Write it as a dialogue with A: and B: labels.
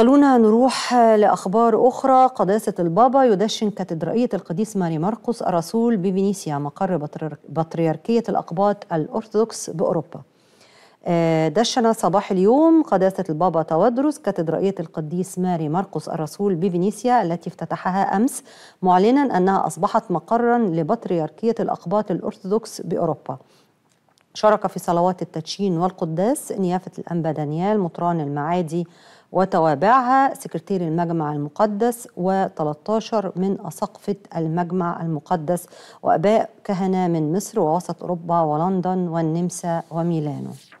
A: خلونا نروح لأخبار أخرى قداسة البابا يدشن كاتدرائية القديس ماري مرقس الرسول بفينيسيا مقر بطريركية الأقباط الأرثوذكس بأوروبا آه، دشن صباح اليوم قداسة البابا تودرس كاتدرائية القديس ماري مرقس الرسول بفينيسيا التي افتتحها أمس معلنا أنها أصبحت مقرا لبطريركية الأقباط الأرثوذكس بأوروبا شارك في صلوات التدشين والقداس نيافة الأنبا دانيال مطران المعادي وتوابعها سكرتير المجمع المقدس و13 من أسقفة المجمع المقدس وأباء كهنة من مصر ووسط أوروبا ولندن والنمسا وميلانو